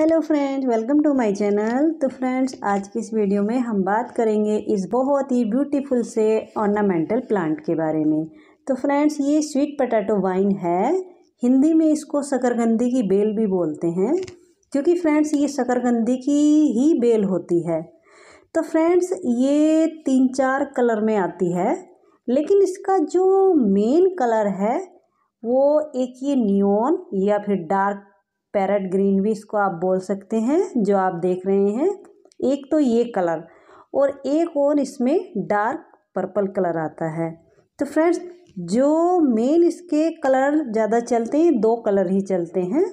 hello friends welcome to my channel तो friends आज की इस वीडियो में हम बात करेंगे इस बहुत ही ब्यूटीफुल से ऑर्नामेंटल प्लांट के बारे में तो फ्रेंड्स ये स्वीट पटाटो वाइन है हिंदी में इसको शकरगंदी की बेल भी बोलते हैं क्योंकि फ्रेंड्स ये शकरगंदी की ही बेल होती है तो फ्रेंड्स ये तीन चार कलर में आती है लेकिन इसका जो मेन कलर है वो एक ये नियोन या फिर डार्क पैरट ग्रीन भी इसको आप बोल सकते हैं जो आप देख रहे हैं एक तो ये कलर और एक और इसमें डार्क पर्पल कलर आता है तो फ्रेंड्स जो मेन इसके कलर ज़्यादा चलते हैं दो कलर ही चलते हैं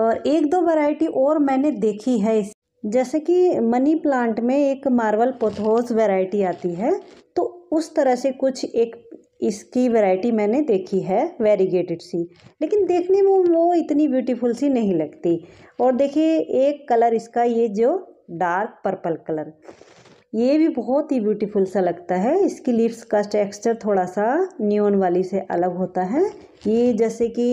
और एक दो वैरायटी और मैंने देखी है इस जैसे कि मनी प्लांट में एक मार्वल पोथोस वैरायटी आती है तो उस तरह से कुछ एक इसकी वैरायटी मैंने देखी है वेरीगेटेड सी लेकिन देखने में वो इतनी ब्यूटीफुल सी नहीं लगती और देखिए एक कलर इसका ये जो डार्क पर्पल कलर ये भी बहुत ही ब्यूटीफुल सा लगता है इसकी लिप्स का टेक्सचर थोड़ा सा न्योन वाली से अलग होता है ये जैसे कि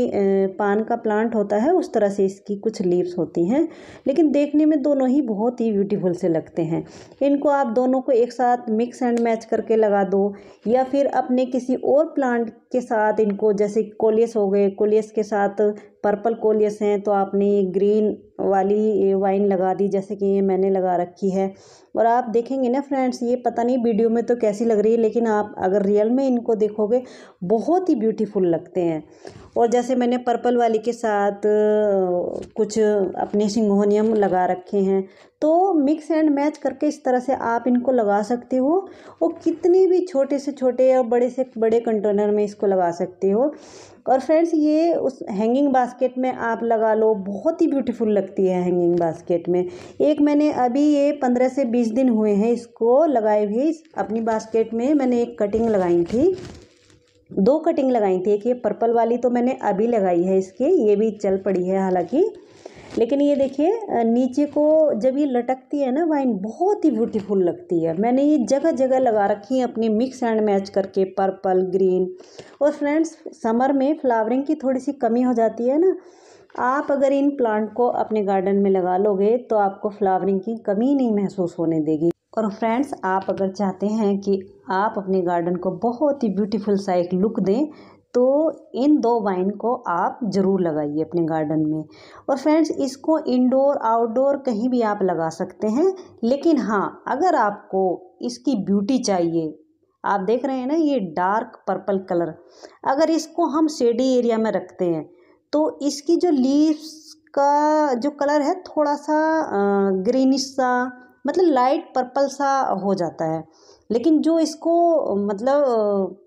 पान का प्लांट होता है उस तरह से इसकी कुछ लीव्स होती हैं लेकिन देखने में दोनों ही बहुत ही ब्यूटीफुल से लगते हैं इनको आप दोनों को एक साथ मिक्स एंड मैच करके लगा दो या फिर अपने किसी और प्लांट के साथ इनको जैसे कोलियस हो गए कोलियस के साथ पर्पल कोलियस हैं तो आपने ग्रीन वाली वाइन लगा दी जैसे कि ये मैंने लगा रखी है और आप देखेंगे ना फ्रेंड्स ये पता नहीं वीडियो में तो कैसी लग रही है लेकिन आप अगर रियल में इनको देखोगे बहुत ही ब्यूटीफुल लगते हैं और जैसे मैंने पर्पल वाली के साथ कुछ अपने सिंगोनियम लगा रखे हैं तो मिक्स एंड मैच करके इस तरह से आप इनको लगा सकते हो और कितनी भी छोटे से छोटे या बड़े से बड़े कंटेनर में इसको लगा सकते हो और फ्रेंड्स ये उस हैंगिंग बास्केट में आप लगा लो बहुत ही ब्यूटीफुल लगती है हैंगिंग बास्केट में एक मैंने अभी ये पंद्रह से बीस दिन हुए हैं इसको लगाए हुए अपनी बास्केट में मैंने एक कटिंग लगाई थी दो कटिंग लगाई थी एक ये पर्पल वाली तो मैंने अभी लगाई है इसकी ये भी चल पड़ी है हालांकि लेकिन ये देखिए नीचे को जब ये लटकती है ना वाइन बहुत ही ब्यूटीफुल लगती है मैंने ये जगह जगह लगा रखी है अपनी मिक्स एंड मैच करके पर्पल ग्रीन और फ्रेंड्स समर में फ्लावरिंग की थोड़ी सी कमी हो जाती है ना आप अगर इन प्लांट को अपने गार्डन में लगा लोगे तो आपको फ्लावरिंग की कमी नहीं महसूस होने देगी और फ्रेंड्स आप अगर चाहते हैं कि आप अपने गार्डन को बहुत ही ब्यूटीफुल सा एक लुक दें तो इन दो वाइन को आप ज़रूर लगाइए अपने गार्डन में और फ्रेंड्स इसको इंडोर आउटडोर कहीं भी आप लगा सकते हैं लेकिन हाँ अगर आपको इसकी ब्यूटी चाहिए आप देख रहे हैं ना ये डार्क पर्पल कलर अगर इसको हम शेडी एरिया में रखते हैं तो इसकी जो लीव्स का जो कलर है थोड़ा सा ग्रीनिश सा मतलब लाइट पर्पल सा हो जाता है लेकिन जो इसको मतलब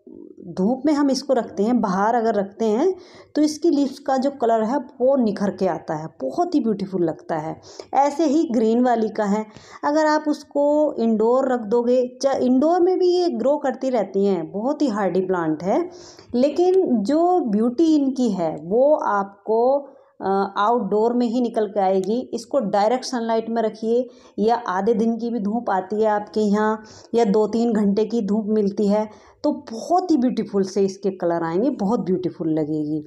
धूप में हम इसको रखते हैं बाहर अगर रखते हैं तो इसकी लीव्स का जो कलर है वो निखर के आता है बहुत ही ब्यूटीफुल लगता है ऐसे ही ग्रीन वाली का है अगर आप उसको इंडोर रख दोगे चाहे इंडोर में भी ये ग्रो करती रहती हैं बहुत ही हार्डी प्लांट है लेकिन जो ब्यूटी इनकी है वो आपको आउटडोर में ही निकल के आएगी इसको डायरेक्ट सनलाइट में रखिए या आधे दिन की भी धूप आती है आपके यहाँ या दो तीन घंटे की धूप मिलती है तो बहुत ही ब्यूटीफुल से इसके कलर आएंगे बहुत ब्यूटीफुल लगेगी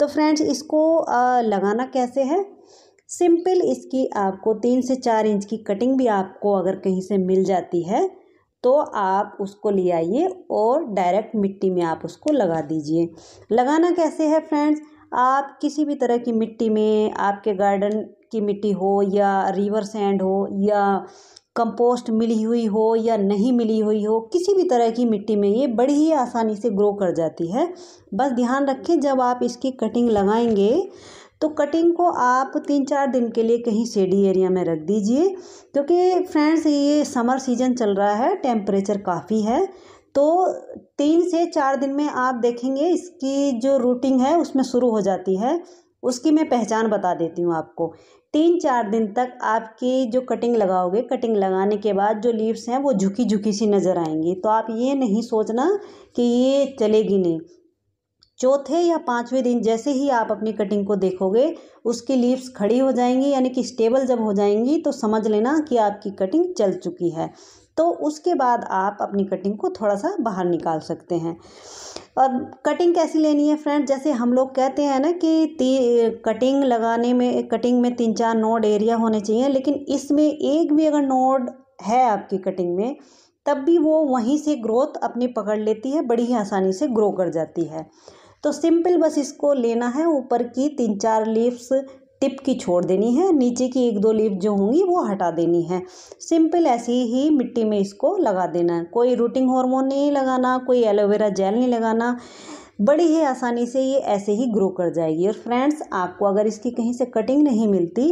तो फ्रेंड्स इसको लगाना कैसे है सिंपल इसकी आपको तीन से चार इंच की कटिंग भी आपको अगर कहीं से मिल जाती है तो आप उसको ले आइए और डायरेक्ट मिट्टी में आप उसको लगा दीजिए लगाना कैसे है फ्रेंड्स आप किसी भी तरह की मिट्टी में आपके गार्डन की मिट्टी हो या रिवर सैंड हो या कंपोस्ट मिली हुई हो या नहीं मिली हुई हो किसी भी तरह की मिट्टी में ये बड़ी ही आसानी से ग्रो कर जाती है बस ध्यान रखें जब आप इसकी कटिंग लगाएंगे तो कटिंग को आप तीन चार दिन के लिए कहीं शेडी एरिया में रख दीजिए क्योंकि फ्रेंड्स ये समर सीज़न चल रहा है टेम्परेचर काफ़ी है तो तीन से चार दिन में आप देखेंगे इसकी जो रूटिंग है उसमें शुरू हो जाती है उसकी मैं पहचान बता देती हूँ आपको तीन चार दिन तक आपकी जो कटिंग लगाओगे कटिंग लगाने के बाद जो लीव्स हैं वो झुकी झुकी सी नज़र आएंगी तो आप ये नहीं सोचना कि ये चलेगी नहीं चौथे या पाँचवें दिन जैसे ही आप अपनी कटिंग को देखोगे उसकी लीव्स खड़ी हो जाएंगी यानी कि स्टेबल जब हो जाएंगी तो समझ लेना कि आपकी कटिंग चल चुकी है तो उसके बाद आप अपनी कटिंग को थोड़ा सा बाहर निकाल सकते हैं और कटिंग कैसी लेनी है फ्रेंड जैसे हम लोग कहते हैं ना कि ती कटिंग लगाने में कटिंग में तीन चार नोड एरिया होने चाहिए लेकिन इसमें एक भी अगर नोड है आपकी कटिंग में तब भी वो वहीं से ग्रोथ अपनी पकड़ लेती है बड़ी ही आसानी से ग्रो कर जाती है तो सिंपल बस इसको लेना है ऊपर की तीन चार लीव्स टिप की छोड़ देनी है नीचे की एक दो लीव जो होंगी वो हटा देनी है सिंपल ऐसे ही मिट्टी में इसको लगा देना है कोई रूटिंग हार्मोन नहीं लगाना कोई एलोवेरा जेल नहीं लगाना बड़ी ही आसानी से ये ऐसे ही ग्रो कर जाएगी और फ्रेंड्स आपको अगर इसकी कहीं से कटिंग नहीं मिलती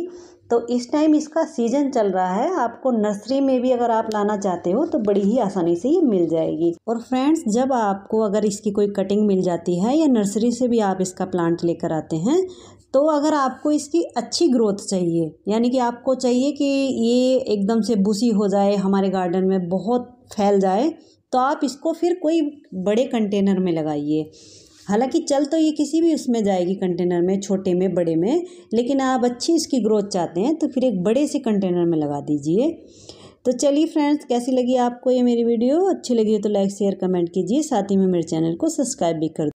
तो इस टाइम इसका सीजन चल रहा है आपको नर्सरी में भी अगर आप लाना चाहते हो तो बड़ी ही आसानी से ये मिल जाएगी और फ्रेंड्स जब आपको अगर इसकी कोई कटिंग मिल जाती है या नर्सरी से भी आप इसका प्लांट लेकर आते हैं तो अगर आपको इसकी अच्छी ग्रोथ चाहिए यानी कि आपको चाहिए कि ये एकदम से बुसी हो जाए हमारे गार्डन में बहुत फैल जाए तो आप इसको फिर कोई बड़े कंटेनर में लगाइए हालांकि चल तो ये किसी भी उसमें जाएगी कंटेनर में छोटे में बड़े में लेकिन आप अच्छी इसकी ग्रोथ चाहते हैं तो फिर एक बड़े से कंटेनर में लगा दीजिए तो चलिए फ्रेंड्स कैसी लगी आपको ये मेरी वीडियो अच्छी लगी हो तो लाइक शेयर कमेंट कीजिए साथ ही में मेरे चैनल को सब्सक्राइब भी कर